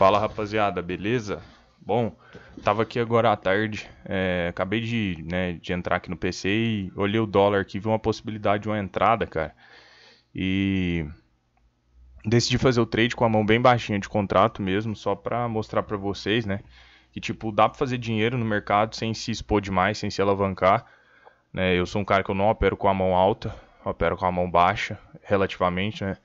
Fala rapaziada, beleza? Bom, tava aqui agora à tarde, é, acabei de, né, de entrar aqui no PC e olhei o dólar aqui, vi uma possibilidade de uma entrada, cara. E decidi fazer o trade com a mão bem baixinha de contrato mesmo, só para mostrar para vocês, né? Que tipo, dá para fazer dinheiro no mercado sem se expor demais, sem se alavancar. Né? Eu sou um cara que eu não opero com a mão alta, opero com a mão baixa, relativamente, né?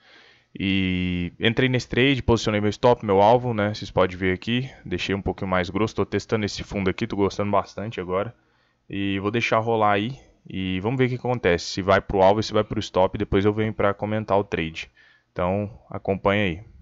E entrei nesse trade, posicionei meu stop, meu alvo, né? Vocês podem ver aqui. Deixei um pouquinho mais grosso. Tô testando esse fundo aqui, tô gostando bastante agora. E vou deixar rolar aí. E vamos ver o que acontece. Se vai pro alvo, se vai pro stop. Depois eu venho para comentar o trade. Então acompanha aí.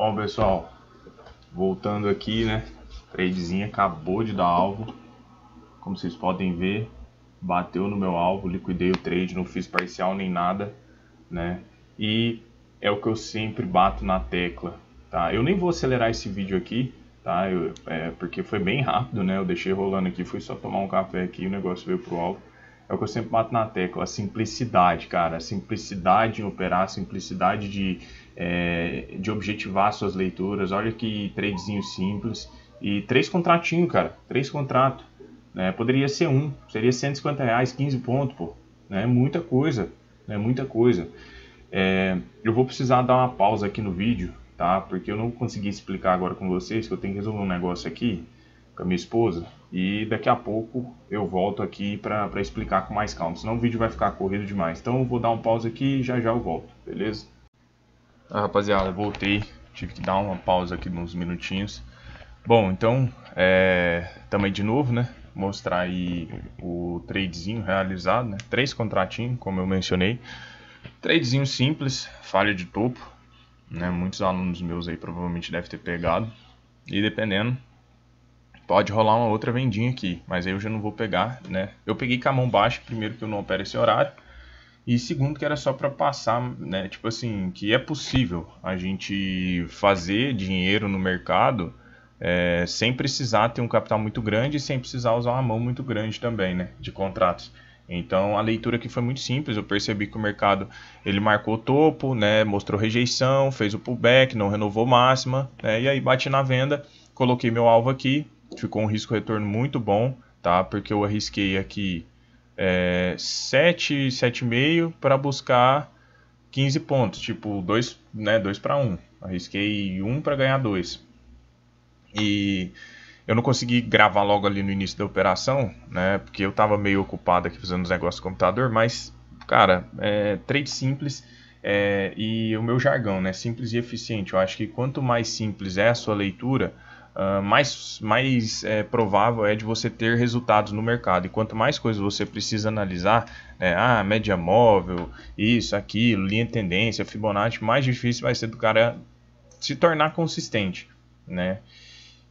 Bom, pessoal, voltando aqui, né? Tradezinha acabou de dar alvo. Como vocês podem ver, bateu no meu alvo, liquidei o trade, não fiz parcial nem nada, né? E é o que eu sempre bato na tecla, tá? Eu nem vou acelerar esse vídeo aqui, tá? Eu, é, porque foi bem rápido, né? Eu deixei rolando aqui, fui só tomar um café aqui o negócio veio pro alvo é o que eu sempre mato na tecla, a simplicidade, cara. A simplicidade em operar, a simplicidade de, é, de objetivar suas leituras. Olha que tradezinho simples. E três contratinhos, cara. Três contratos. Né? Poderia ser um. Seria 150 reais, 15 pontos, pô. Né? É muita coisa. Né? Muita coisa. É, eu vou precisar dar uma pausa aqui no vídeo, tá? Porque eu não consegui explicar agora com vocês que eu tenho que resolver um negócio aqui com a minha esposa. E daqui a pouco eu volto aqui para explicar com mais calma, senão o vídeo vai ficar corrido demais. Então eu vou dar um pause aqui e já já eu volto, beleza? Ah, rapaziada, voltei. Tive que dar uma pausa aqui uns minutinhos. Bom, então, é, também de novo, né? Mostrar aí o tradezinho realizado, né? Três contratinhos, como eu mencionei. Tradezinho simples, falha de topo, né? Muitos alunos meus aí provavelmente devem ter pegado. E dependendo, pode rolar uma outra vendinha aqui, mas aí eu já não vou pegar, né? Eu peguei com a mão baixa, primeiro que eu não opero esse horário, e segundo que era só para passar, né, tipo assim, que é possível a gente fazer dinheiro no mercado é, sem precisar ter um capital muito grande e sem precisar usar uma mão muito grande também, né, de contratos. Então a leitura aqui foi muito simples, eu percebi que o mercado ele marcou topo, né, mostrou rejeição, fez o pullback, não renovou máxima, né, e aí bati na venda, coloquei meu alvo aqui, ficou um risco-retorno muito bom, tá? Porque eu arrisquei aqui é, 7, 7,5 para buscar 15 pontos, tipo 2, né, 2 para 1. Arrisquei 1 para ganhar 2. E eu não consegui gravar logo ali no início da operação, né? Porque eu tava meio ocupado aqui fazendo os negócios do computador, mas, cara, é, trade simples é, e o meu jargão, né? Simples e eficiente. Eu acho que quanto mais simples é a sua leitura, ah, mais, mais é, provável é de você ter resultados no mercado. E quanto mais coisas você precisa analisar, né, ah, média móvel, isso, aquilo, linha de tendência, Fibonacci, mais difícil vai ser do cara se tornar consistente, né?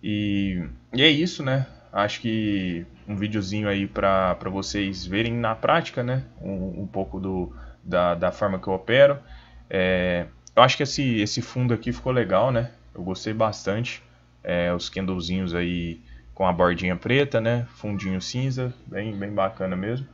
E, e é isso, né? Acho que um videozinho aí para vocês verem na prática, né? Um, um pouco do, da, da forma que eu opero. É, eu acho que esse, esse fundo aqui ficou legal, né? Eu gostei bastante é, os candlezinhos aí com a bordinha preta, né? Fundinho cinza, bem, bem bacana mesmo.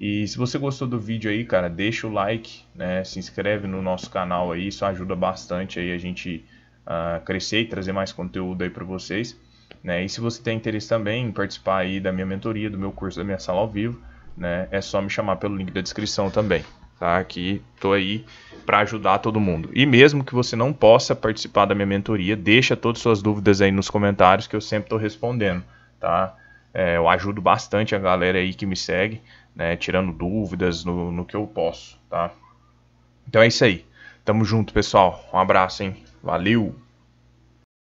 E se você gostou do vídeo aí, cara, deixa o like, né? Se inscreve no nosso canal aí, isso ajuda bastante aí a gente uh, crescer e trazer mais conteúdo aí para vocês. Né? E se você tem interesse também em participar aí da minha mentoria, do meu curso, da minha sala ao vivo, né? É só me chamar pelo link da descrição também tá? Que tô aí para ajudar todo mundo. E mesmo que você não possa participar da minha mentoria, deixa todas suas dúvidas aí nos comentários que eu sempre estou respondendo, tá? É, eu ajudo bastante a galera aí que me segue, né? Tirando dúvidas no, no que eu posso, tá? Então é isso aí. Tamo junto, pessoal. Um abraço, hein? Valeu!